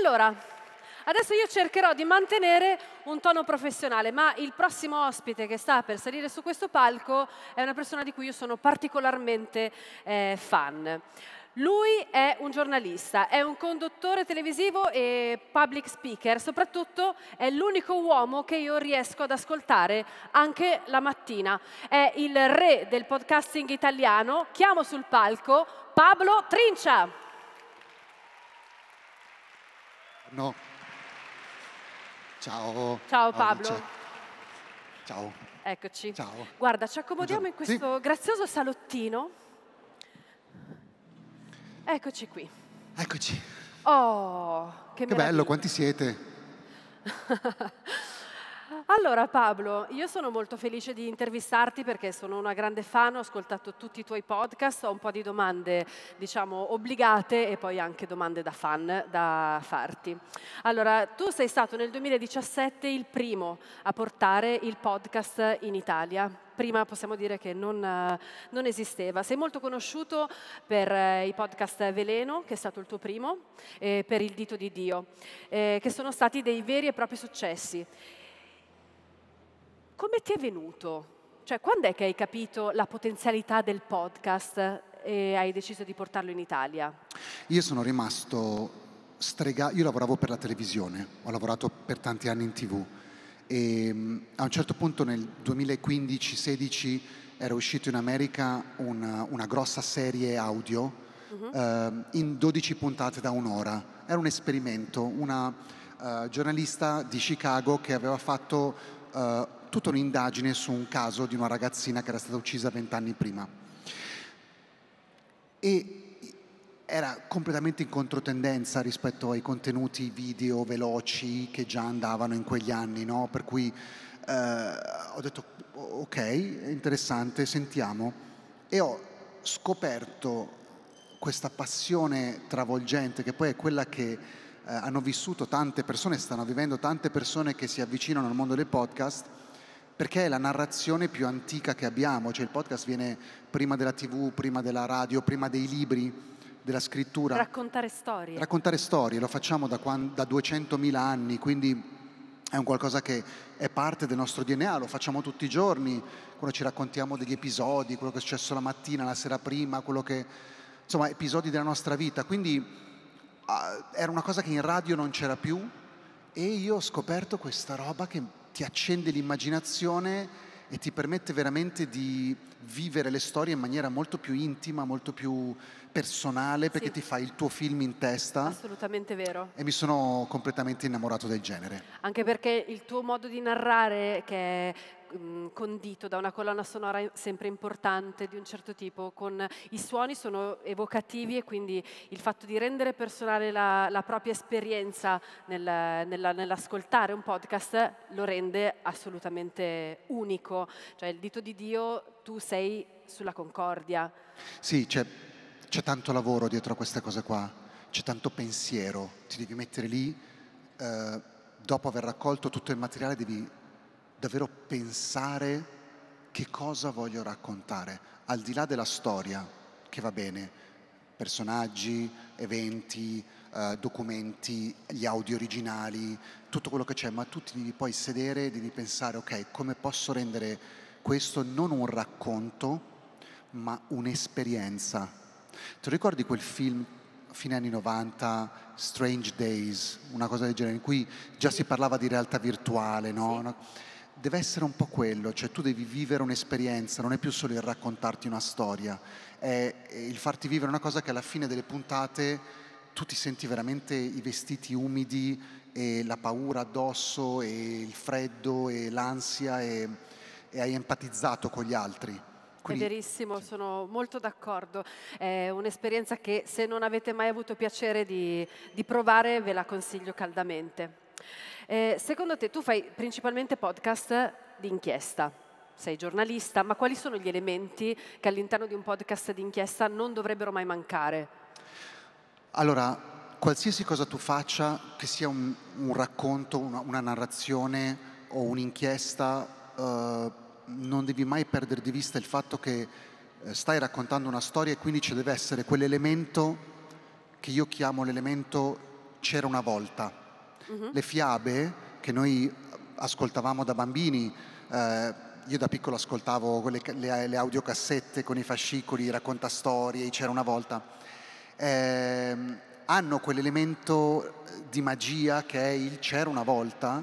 Allora, adesso io cercherò di mantenere un tono professionale, ma il prossimo ospite che sta per salire su questo palco è una persona di cui io sono particolarmente eh, fan. Lui è un giornalista, è un conduttore televisivo e public speaker, soprattutto è l'unico uomo che io riesco ad ascoltare anche la mattina. È il re del podcasting italiano, chiamo sul palco Pablo Trincia. No. Ciao. Ciao Pablo. Alice. Ciao. Eccoci. Ciao. Guarda, ci accomodiamo Buongiorno. in questo sì. grazioso salottino. Eccoci qui. Eccoci. Oh, che, che bello, quanti siete? Allora Pablo, io sono molto felice di intervistarti perché sono una grande fan, ho ascoltato tutti i tuoi podcast, ho un po' di domande diciamo obbligate e poi anche domande da fan da farti. Allora, tu sei stato nel 2017 il primo a portare il podcast in Italia, prima possiamo dire che non, non, esisteva. Sei molto conosciuto per eh, i podcast Veleno, che è stato il tuo primo, e per Il Dito di Dio, eh, che sono stati dei veri e propri successi. Come ti è venuto? Cioè, quando è che hai capito la potenzialità del podcast eh, e hai deciso di portarlo in Italia? Io sono rimasto stregato, io lavoravo per la televisione, ho lavorato per tanti anni in tv e mm, a un certo punto nel 2015-16 era uscito in America una, una grossa serie audio uh-huh. eh, in 12 puntate da un'ora. Era un esperimento, una eh, giornalista di Chicago che aveva fatto eh, tutta un'indagine su un caso di una ragazzina che era stata uccisa vent'anni prima. E era completamente in controtendenza rispetto ai contenuti video veloci che già andavano in quegli anni, no? per cui eh, ho detto ok, interessante, sentiamo. E ho scoperto questa passione travolgente che poi è quella che eh, hanno vissuto tante persone, stanno vivendo tante persone che si avvicinano al mondo dei podcast perché è la narrazione più antica che abbiamo, cioè il podcast viene prima della tv, prima della radio, prima dei libri, della scrittura. Raccontare storie. Raccontare storie, lo facciamo da, quando, da 200.000 anni, quindi è un qualcosa che è parte del nostro DNA, lo facciamo tutti i giorni, quando ci raccontiamo degli episodi, quello che è successo la mattina, la sera prima, quello che... insomma, episodi della nostra vita. Quindi uh, era una cosa che in radio non c'era più e io ho scoperto questa roba che ti accende l'immaginazione e ti permette veramente di vivere le storie in maniera molto più intima, molto più personale, perché sì. ti fai il tuo film in testa. Assolutamente vero. E mi sono completamente innamorato del genere. Anche perché il tuo modo di narrare, che è mh, mm, condito da una colonna sonora sempre importante di un certo tipo, con i suoni sono evocativi e quindi il fatto di rendere personale la, la propria esperienza nel, nella, nell'ascoltare un podcast lo rende assolutamente unico. Cioè il dito di Dio, tu sei sulla concordia. Sì, c'è, c'è tanto lavoro dietro a queste cose qua, c'è tanto pensiero, ti devi mettere lì. Eh, dopo aver raccolto tutto il materiale devi davvero pensare che cosa voglio raccontare, al di là della storia, che va bene, personaggi, eventi, eh, documenti, gli audio originali, tutto quello che c'è, ma tu devi poi sedere e devi pensare, ok, come posso rendere questo non un racconto, ma un'esperienza. Ti ricordi quel film fine anni 90, Strange Days, una cosa del genere, in cui già si parlava di realtà virtuale, no? Sì deve essere un po' quello, cioè tu devi vivere un'esperienza, non è più solo il raccontarti una storia, è il farti vivere una cosa che alla fine delle puntate tu ti senti veramente i vestiti umidi e la paura addosso e il freddo e l'ansia e, e hai empatizzato con gli altri. Quindi... È verissimo, sono molto d'accordo. È un'esperienza che se non avete mai avuto piacere di, di provare ve la consiglio caldamente. Eh, secondo te tu fai principalmente podcast di inchiesta, sei giornalista, ma quali sono gli elementi che all'interno di un podcast di inchiesta non dovrebbero mai mancare? Allora, qualsiasi cosa tu faccia, che sia un, un racconto, una, una, narrazione o un'inchiesta, eh, non devi mai perdere di vista il fatto che eh, stai raccontando una storia e quindi ci deve essere quell'elemento che io chiamo l'elemento c'era una volta. Uh-huh. Le fiabe che noi ascoltavamo da bambini, eh, io da piccolo ascoltavo quelle, le, le, audiocassette con i fascicoli, racconta storie, c'era una volta, eh, hanno quell'elemento di magia che è il c'era una volta,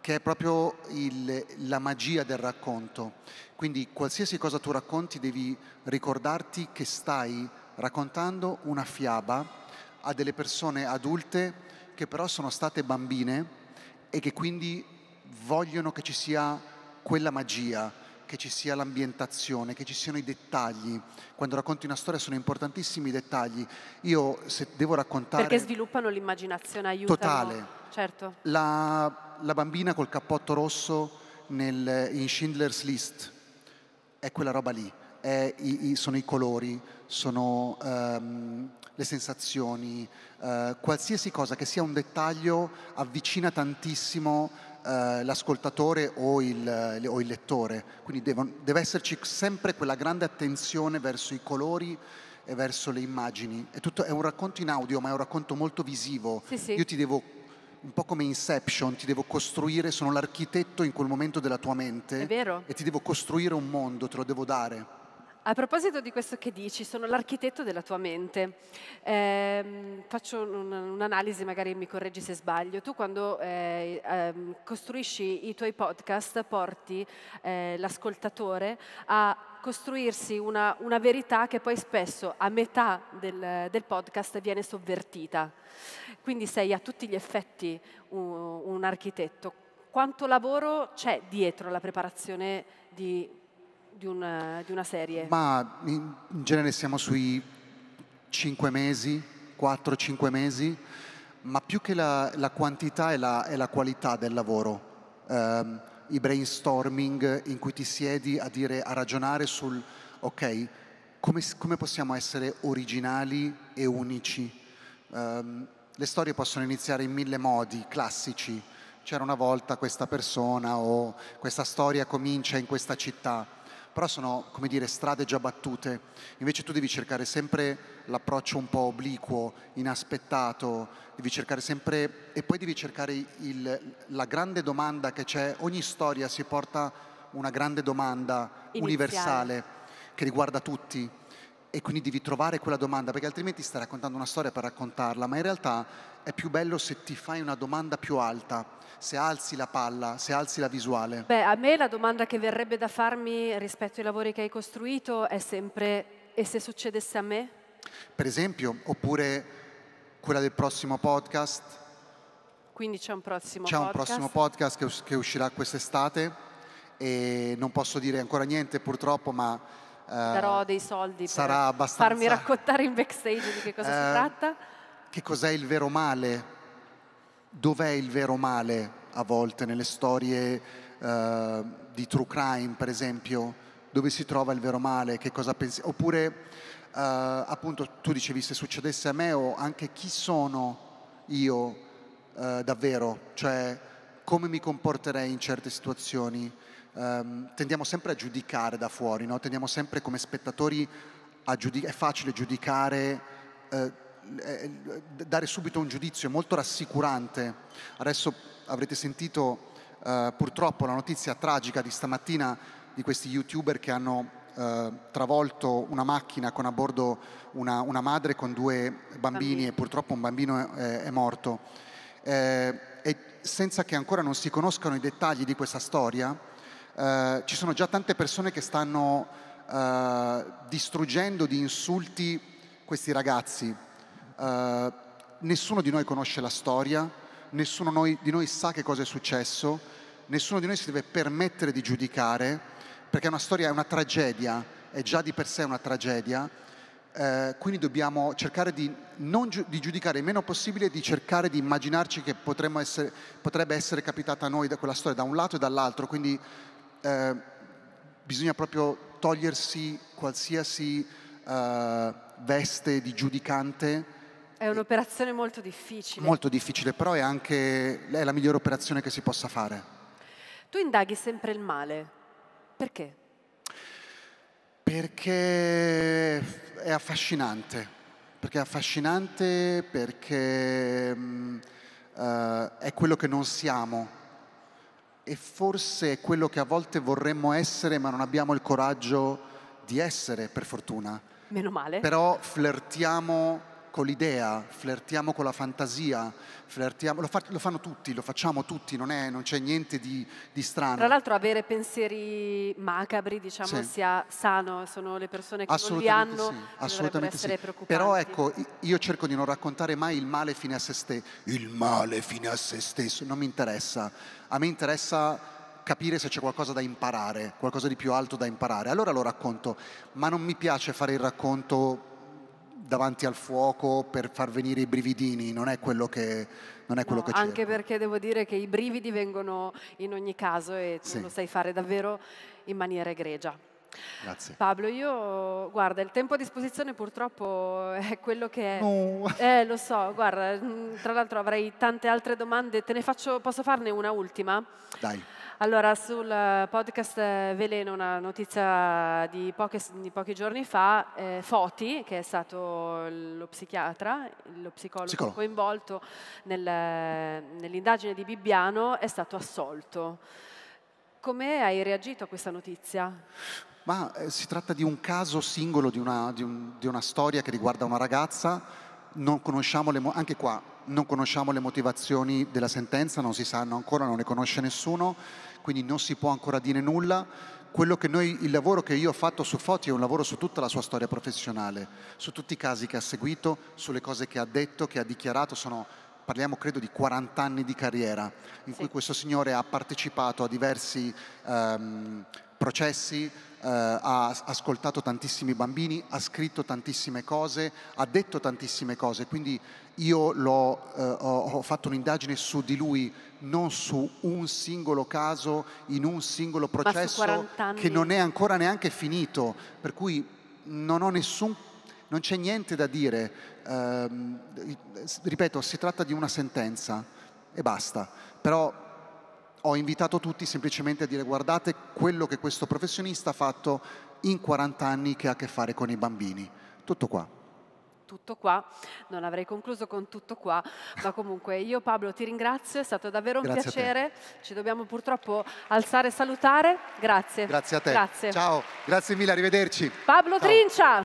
che è proprio il, la magia del racconto. Quindi qualsiasi cosa tu racconti devi ricordarti che stai raccontando una fiaba a delle persone adulte che però sono state bambine e che quindi vogliono che ci sia quella magia, che ci sia l'ambientazione, che ci siano i dettagli. Quando racconti una storia sono importantissimi i dettagli. Io se devo raccontare... Perché sviluppano l'immaginazione, aiutano. Totale. Certo. La, la bambina col cappotto rosso nel, in Schindler's List è quella roba lì è, i, i, sono i colori, sono ehm, le sensazioni, eh, qualsiasi cosa che sia un dettaglio avvicina tantissimo eh, l'ascoltatore o il, o il, lettore. Quindi devo, deve esserci sempre quella grande attenzione verso i colori e verso le immagini. È, tutto, è un racconto in audio, ma è un racconto molto visivo. Sì, sì. Io ti devo un po' come Inception, ti devo costruire, sono l'architetto in quel momento della tua mente e ti devo costruire un mondo, te lo devo dare. A proposito di questo che dici, sono l'architetto della tua mente. Eh, faccio un'analisi, magari mi correggi se sbaglio. Tu quando eh, ehm, costruisci i tuoi podcast porti eh, l'ascoltatore a costruirsi una, una, verità che poi spesso a metà del, del, podcast viene sovvertita. Quindi sei a tutti gli effetti un, un architetto. Quanto lavoro c'è dietro la preparazione di di una, di una serie? Ma in, in genere siamo sui 5 mesi, 4-5 mesi, ma più che la, la quantità è la, è la, qualità del lavoro. Um, I brainstorming in cui ti siedi a, dire, a ragionare sul, ok, come, come, possiamo essere originali e unici? Um, le storie possono iniziare in mille modi, classici. C'era una volta questa persona o questa storia comincia in questa città però sono, come dire, strade già battute. Invece tu devi cercare sempre l'approccio un po' obliquo, inaspettato, devi cercare sempre, e poi devi cercare il, la grande domanda che c'è, ogni storia si porta una grande domanda Iniziale. universale che riguarda tutti e quindi devi trovare quella domanda, perché altrimenti stai raccontando una storia per raccontarla, ma in realtà è più bello se ti fai una domanda più alta, se alzi la palla, se alzi la visuale. Beh, a me la domanda che verrebbe da farmi rispetto ai lavori che hai costruito è sempre e se succedesse a me? Per esempio, oppure quella del prossimo podcast. Quindi c'è un prossimo podcast. C'è un prossimo podcast che, us- che uscirà quest'estate e non posso dire ancora niente purtroppo, ma darò eh, dei soldi sarà per farmi raccontare in backstage di che cosa si eh, tratta. Che cos'è il vero male? Dov'è il vero male a volte nelle storie eh, di true crime, per esempio? Dove si trova il vero male? Che cosa pensi? Oppure... Uh, appunto tu dicevi se succedesse a me o anche chi sono io uh, davvero, cioè come mi comporterei in certe situazioni ehm, tendiamo sempre a giudicare da fuori, no? tendiamo sempre come spettatori a giudicare, è facile giudicare, eh, eh, dare subito un giudizio, è molto rassicurante. Adesso avrete sentito eh, purtroppo la notizia tragica di stamattina di questi youtuber che hanno eh, travolto una macchina con a bordo una, una madre con due bambini, bambini, e purtroppo un bambino è, è morto. Eh, e senza che ancora non si conoscano i dettagli di questa storia, eh, ci sono già tante persone che stanno eh, distruggendo di insulti questi ragazzi. Eh, nessuno di noi conosce la storia, nessuno noi, di noi sa che cosa è successo, nessuno di noi si deve permettere di giudicare, perché una storia, è una tragedia, è già di per sé una tragedia. Eh, quindi dobbiamo cercare di, giu- di giudicare il meno possibile, di cercare di immaginarci che essere, potrebbe essere capitata a noi da quella storia da un lato e dall'altro, quindi eh, bisogna proprio togliersi qualsiasi eh, veste di giudicante. È un'operazione molto difficile. Molto difficile, però è anche è la migliore operazione che si possa fare. Tu indaghi sempre il male. Perché? Perché è affascinante. Perché è affascinante, perché uh, è quello che non siamo e forse è quello che a volte vorremmo essere ma non abbiamo il coraggio di essere, per fortuna. Meno male. Però flirtiamo con l'idea, flirtiamo con la fantasia, lo, fa, lo, fanno tutti, lo facciamo tutti, non, c'è niente di, di, strano. Tra l'altro avere pensieri macabri, diciamo, sì. sia sano, sono le persone che non li hanno, sì. assolutamente essere sì. preoccupate. Però ecco, io cerco di non raccontare mai il male fine a se stesso, il male fine a se stesso, non mi interessa, a me interessa capire se c'è qualcosa da imparare, qualcosa di più alto da imparare. Allora lo racconto, ma non mi piace fare il racconto davanti al fuoco per far venire i brividini, non è quello che, non è quello no, che Anche perché devo dire che i brividi vengono in ogni caso e tu sì. lo sai fare davvero in maniera egregia. Grazie. Pablo, io guarda, il tempo a disposizione purtroppo è quello che è. No. Eh, lo so, guarda, tra l'altro avrei tante altre domande, te ne faccio, posso farne una ultima? Dai. Allora, sul eh, podcast eh, Veleno, una notizia di, poche, di pochi giorni fa, eh, Foti, che è stato lo psichiatra, lo psicologo, psicologo. coinvolto nel, nell'indagine di Bibbiano, è stato assolto. Come hai reagito a questa notizia? Ma eh, si tratta di un caso singolo, di una, di un, di una storia che riguarda una ragazza le, anche qua non conosciamo le motivazioni della sentenza, non si sanno ancora, non le conosce nessuno, quindi non si può ancora dire nulla. Noi, il lavoro che io ho fatto su Foti è un lavoro su tutta la sua storia professionale, su tutti i casi che ha seguito, sulle cose che ha detto, che ha dichiarato, sono parliamo credo di 40 anni di carriera, in sì. cui questo signore ha partecipato a diversi ehm, processi, eh, ha ascoltato tantissimi bambini, ha scritto tantissime cose, ha detto tantissime cose, quindi io eh, ho fatto un'indagine su di lui non su un singolo caso, in un singolo processo che non è ancora neanche finito, per cui non ho nessun non c'è niente da dire, eh, ripeto, si tratta di una sentenza e basta, però ho invitato tutti semplicemente a dire guardate quello che questo professionista ha fatto in 40 anni che ha a che fare con i bambini. Tutto qua tutto qua, non avrei concluso con tutto qua, ma comunque io Pablo ti ringrazio, è stato davvero un Grazie piacere, ci dobbiamo purtroppo alzare e salutare. Grazie. Grazie a te. Grazie. Ciao. Grazie mille, arrivederci. Pablo Ciao. Trincia.